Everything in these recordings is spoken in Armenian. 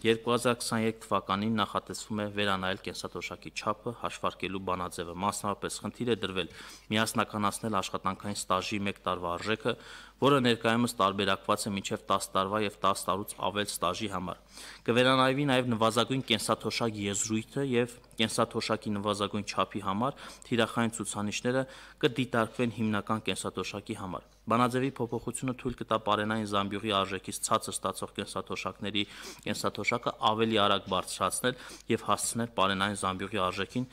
2022 թվականին նախատեսվում է վերանայել կենսաթոշակի չափը, հաշվարկելու բանաձևը։ Մասնավորապես խնդիր է դրվել միասնականացնել աշխատանքային ստաժի 1 տարվա արժեքը, որը ներկայումս տարբերակված է մինչև 10 տարվա եւ 10 տարուց ավել ստաժի համար։ Կվերանայվի նաեւ նվազագույն կենսաթոշակ եզրույթը եւ կենսաթոշակի նվազագույն չափի համար թիրախային ցուցանիշները կդիտարկվեն հիմնական կենսաթոշակի համար։ Բանաձևի փոփոխությունը թույլ կտա Պարենային Զամբյուղի արժեքից ցածր ստացող կենսաթոշակների կենսաթոշակ որոշակը ավելի արագ բարձրացնել եւ հասցնել Պարենային Զամբյուղի արժեքին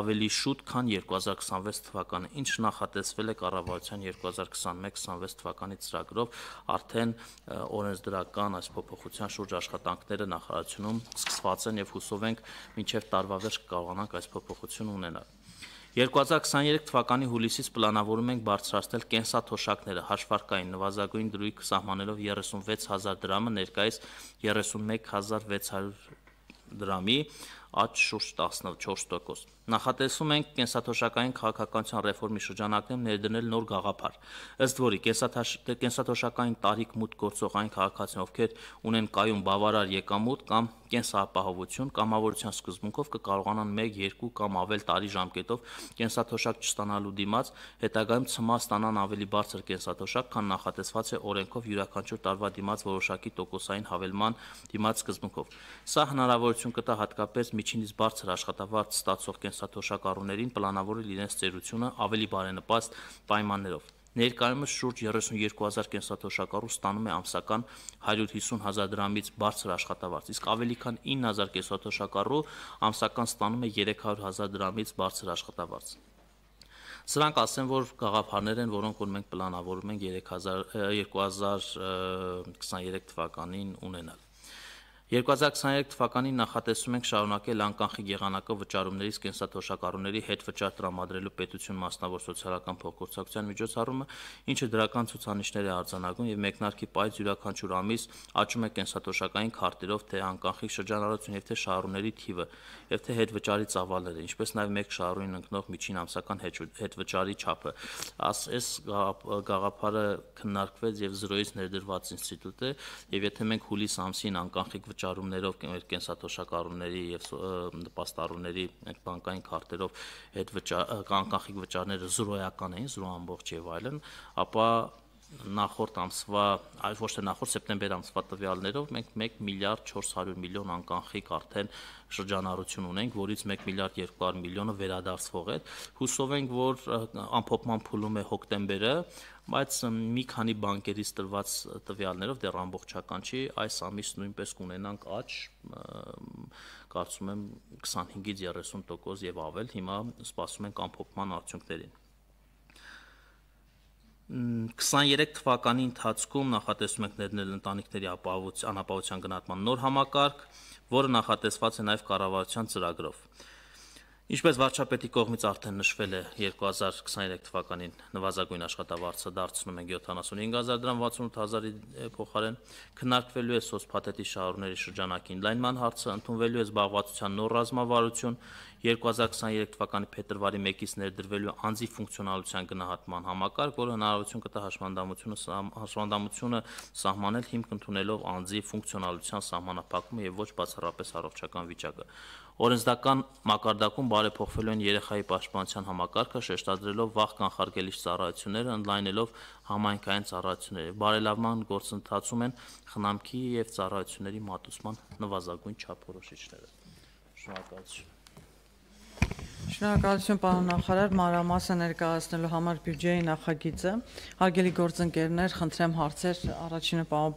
ավելի շուտ, քան 2026 թվականը, ինչ նախատեսվել է կառավարության 2021-26 թվականի ծրագրով, արդեն օրենսդրական այս փոփոխության շուրջ աշխատանքները նախարարությունում սկսված են եւ հուսով ենք մինչեւ տարվա վերջ կարողանանք այս փոփոխությունը ունենալ։ 2023 թվականի հուլիսից պլանավորում ենք բարձրացնել կենսաթոշակները հաշվարկային նվազագույն դրույք սահմանելով 36000 դրամը ներկայիս 31600 հա- դրամի աճ շուրջ 14%։ Նախատեսում ենք կենսաթոշակային քաղաքականության ռեֆորմի շրջանակներում ներդնել նոր գաղափար, ըստ որի կենսաթոշակային տարիք մուտք գործող այն քաղաքացիներ, ովքեր ունեն կայուն բավարար եկամուտ կամ կենսապահովություն, կամավորության սկզբունքով կկարողանան 1, 2 կամ ավել տարի ժամկետով կենսաթոշակ չստանալու դիմաց հետագայում ցմա ստանան ավելի բարձր կենսաթոշակ, քան նախատեսված է օրենքով յուրաքանչյուր տարվա դիմաց որոշակի տոկոսային հավելման դիմաց սկզբունքով։ Սա հնարավորություն կտա հատկապես միջինից բարձր աշխատավարձ ստացող կենսաթոշակառուներին պլանավորել իրենց ծերությունը ավելի բարենպաստ պայմաններով։ Ներկայումս շուրջ 32000 կենսաթոշակառու ստանում է ամսական 150000 դրամից բարձր աշխատավարձ, իսկ ավելի քան 9000 կենսաթոշակառու ամսական ստանում է 300000 դրամից բարձր աշխատավարձ։ Սրանք ասեմ, որ գաղափարներ են, որոնք որ մենք պլանավորում ենք 3000 2023 թվականին ունենալ։ 2023 թվականին նախատեսում ենք շարունակել անկանխի եղանակը վճարումներից կենսաթոշակառուների հետ վճար տրամադրելու պետություն մասնավոր սոցիալական փոխգործակցության միջոցառումը, ինչը դրական ցուցանիշներ է արձանագրում եւ մեկնարկի պայծ յուրաքանչյուր ամիս աճում է կենսաթոշակային քարտերով թե անկանխի շրջանառություն եւ թե շահառուների թիվը եւ թե հետ վճարի ծավալները, ինչպես նաեւ մեկ շահառուին ընկնող միջին ամսական հետ վճարի չափը։ Այս գաղափարը քննարկվեց եւ զրոյից ներդրված ինստիտուտ է եւ եթե մենք հուլիս ամսին անկանխիկ վճարումներով, կենսաթոշակառուների եւ նպաստառուների բանկային քարտերով այդ վճար կանխիկ վճարները զրոյական էին, 0.5 եւ այլն, ապա նախորդ ամսվա, այլ ոչ թե նախորդ սեպտեմբեր ամսվա տվյալներով մենք 1 միլիարդ 400 միլիոն անկանխիկ արդեն շրջանառություն ունենք, որից 1 միլիարդ 200 միլիոնը վերադարձվող է։ Հուսով ենք, որ ամփոփման փուլում է հոկտեմբերը, բայց մի քանի բանկերից տրված տվյալներով դեռ ամբողջական չի, այս ամիս նույնպես կունենանք աճ, կարծում եմ 25-ից 30% եւ ավել, հիմա սպասում ենք ամփոփման արդյունքներին։ 23 թվականի ընթացքում նախատեսում ենք ներնել ընտանիքների ապահովության անապահովության գնահատման նոր համակարգ, որը նախատեսված է նաև կառավարության ծրագրով։ Ինչպես վարչապետի կողմից արդեն նշվել է 2023 թվականին նվազագույն աշխատավարձը դարձնում են 75000 դրամ 68000-ի փոխարեն, քննարկվելու է սոցփաթեթի շահառուների շրջանակի ընդլայնման հարցը, ընդունվելու է զբաղվածության նոր ռազմավարություն, 2023 թվականի փետրվարի 1-ից ներդրվելու անձի ֆունկցիոնալության գնահատման համակարգ, որը հնարավորություն կտա հաշվանդամությունը հաշվանդամությունը սահմանել հիմք ընդունելով անձի ֆունկցիոնալության սահմանափակումը եւ ոչ բացառապես առողջական վիճակը։ Օրենսդական մակարդակում բարեփոխվելու են երեխայի պաշտպանության համակարգը, շեշտադրելով վաղ կանխարգելիչ ծառայությունները, ընդլայնելով համայնքային ծառայությունները։ Բարելավման գործընթացում են խնամքի եւ ծառայությունների մատուցման նվազագույն չափորոշիչները։ Շնորհակալություն։ Շնորհակալություն պարոն նախարար մանրամասը ներկայացնելու համար բյուջեի նախագիծը։ Հարգելի գործընկերներ, խնդրեմ հարցեր առաջինը պարոն